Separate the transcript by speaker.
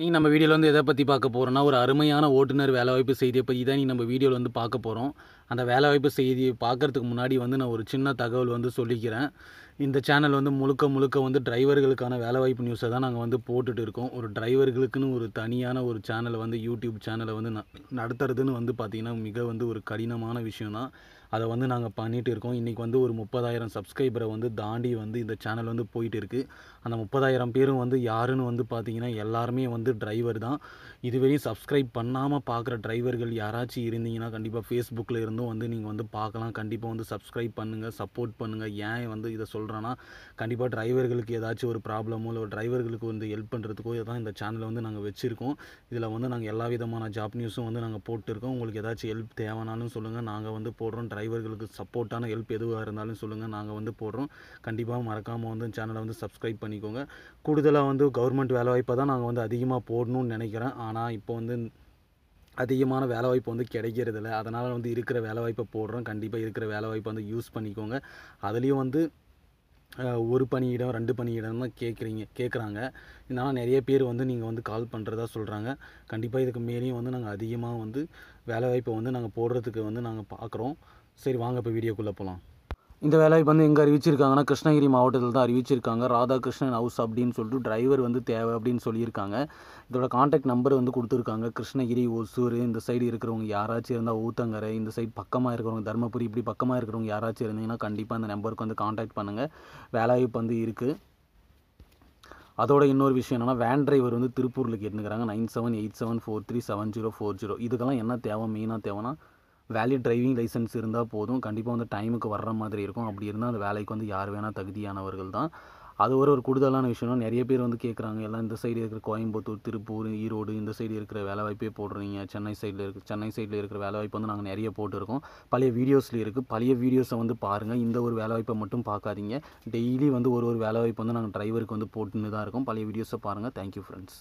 Speaker 1: நீ நம்ம வீடியோவில் வந்து எதை பற்றி பார்க்க போகிறோன்னா ஒரு அருமையான ஓட்டுநர் வேலைவாய்ப்பு செய்தியை பற்றி தான் நீ நம்ம வீடியோவில் வந்து பார்க்க போகிறோம் அந்த வேலைவாய்ப்பு செய்தியை பார்க்குறதுக்கு முன்னாடி வந்து நான் ஒரு சின்ன தகவல் வந்து சொல்லிக்கிறேன் இந்த சேனல் வந்து முழுக்க முழுக்க வந்து டிரைவர்களுக்கான வேலைவாய்ப்பு நியூஸை தான் நாங்கள் வந்து போட்டுட்டு இருக்கோம் ஒரு டிரைவர்களுக்குன்னு ஒரு தனியான ஒரு சேனலை வந்து யூடியூப் சேனலை வந்து நடத்துறதுன்னு வந்து பார்த்திங்கன்னா மிக வந்து ஒரு கடினமான விஷயம் தான் அதை வந்து நாங்கள் பண்ணிகிட்டு இருக்கோம் இன்றைக்கி வந்து ஒரு முப்பதாயிரம் சப்ஸ்கிரைபரை வந்து தாண்டி வந்து இந்த சேனல் வந்து போயிட்டு இருக்குது அந்த முப்பதாயிரம் பேரும் வந்து யாருன்னு வந்து பார்த்திங்கன்னா எல்லாருமே வந்து டிரைவர் தான் இதுவரையும் சப்ஸ்கிரைப் பண்ணாமல் பார்க்குற டிரைவர்கள் யாராச்சும் இருந்தீங்கன்னா கண்டிப்பாக ஃபேஸ்புக்கில் இருந்தும் வந்து நீங்கள் வந்து பார்க்கலாம் கண்டிப்பாக வந்து சப்ஸ்கிரைப் பண்ணுங்கள் சப்போர்ட் பண்ணுங்கள் ஏன் வந்து இதை சொல்ல சொல்கிறேன்னா கண்டிப்பாக டிரைவர்களுக்கு ஏதாச்சும் ஒரு ப்ராப்ளமோ இல்லை டிரைவர்களுக்கு வந்து ஹெல்ப் பண்ணுறதுக்கோ இதான் இந்த சேனலை வந்து நாங்கள் வச்சுருக்கோம் இதில் வந்து நாங்கள் எல்லா விதமான ஜாப் நியூஸும் வந்து நாங்கள் போட்டிருக்கோம் உங்களுக்கு ஏதாச்சும் ஹெல்ப் தேவைனாலும் சொல்லுங்கள் நாங்கள் வந்து போடுறோம் டிரைவர்களுக்கு சப்போர்ட்டான ஹெல்ப் எதுவாக இருந்தாலும் சொல்லுங்கள் நாங்கள் வந்து போடுறோம் கண்டிப்பாக மறக்காமல் வந்து சேனலை வந்து சப்ஸ்கிரைப் பண்ணிக்கோங்க கூடுதலாக வந்து கவர்மெண்ட் வேலைவாய்ப்பை தான் நாங்கள் வந்து அதிகமாக போடணும்னு நினைக்கிறேன் ஆனால் இப்போ வந்து அதிகமான வேலைவாய்ப்பு வந்து கிடைக்கிறதில்ல அதனால் வந்து இருக்கிற வேலைவாய்ப்பை போடுறோம் கண்டிப்பாக இருக்கிற வேலைவாய்ப்பை வந்து யூஸ் பண்ணிக்கோங்க அதுலேயும் வந்து ஒரு பணியிடம் ரெண்டு பணியிடம்னு கேட்குறீங்க கேட்குறாங்க இதனால் நிறைய பேர் வந்து நீங்கள் வந்து கால் பண்ணுறதா சொல்கிறாங்க கண்டிப்பாக இதுக்கு மேலேயும் வந்து நாங்கள் அதிகமாக வந்து வேலைவாய்ப்பை வந்து நாங்கள் போடுறதுக்கு வந்து நாங்கள் பார்க்குறோம் சரி வாங்க இப்போ வீடியோக்குள்ளே போகலாம் இந்த வேலைவாய்ப்பு வந்து எங்கே அறிவிச்சிருக்காங்கன்னா கிருஷ்ணகிரி மாவட்டத்தில் தான் அறிவிச்சிருக்காங்க ராதாகிருஷ்ணன் ஹவுஸ் அப்படின்னு சொல்லிட்டு டிரைவர் வந்து தேவை அப்படின்னு சொல்லியிருக்காங்க இதோட காண்டாக்ட் நம்பர் வந்து கொடுத்துருக்காங்க கிருஷ்ணகிரி ஒசூர் இந்த சைடு இருக்கிறவங்க யாராச்சும் இருந்தால் ஊத்தங்கரை இந்த சைடு பக்கமாக இருக்கிறவங்க தருமபுரி இப்படி பக்கமாக இருக்கிறவங்க யாராச்சும் இருந்தீங்கன்னா கண்டிப்பாக அந்த நம்பருக்கு வந்து காண்டாக்ட் பண்ணுங்கள் வேலைவாய்ப்பு வந்து இருக்குது அதோட இன்னொரு விஷயம் என்னென்னா வேன் டிரைவர் வந்து திருப்பூரில் கேட்டுக்கிறாங்க nine seven eight seven four three seven zero four zero இதுக்கெல்லாம் என்ன தேவை மெயினாக தேவைன்னா வேலிட் டிரைவிங் லைசன்ஸ் இருந்தால் போதும் கண்டிப்பாக வந்து டைமுக்கு வர்ற மாதிரி இருக்கும் அப்படி இருந்தால் அந்த வேலைக்கு வந்து யார் வேணால் தகுதியானவர்கள் தான் அது ஒரு ஒரு கூடுதலான விஷயம்னா நிறைய பேர் வந்து கேட்குறாங்க எல்லாம் இந்த சைடு இருக்கிற கோயம்புத்தூர் திருப்பூர் ஈரோடு இந்த சைடு இருக்கிற வேலை வாய்ப்பே போடுறீங்க சென்னை சைடில் இருக்க சென்னை சைடில் இருக்கிற வேலை வாய்ப்பு வந்து நாங்கள் நிறைய போட்டிருக்கோம் பழைய வீடியோஸில் இருக்குது பழைய வீடியோஸை வந்து பாருங்கள் இந்த ஒரு வேலை வாய்ப்பை மட்டும் பார்க்காதீங்க டெய்லி வந்து ஒரு ஒரு வேலை வாய்ப்பு வந்து நாங்கள் டிரைவருக்கு வந்து போட்டுன்னு தான் இருக்கோம் பழைய வீடியோஸை பாருங்கள் தேங்க்யூ ஃப்ரெண்ட்ஸ்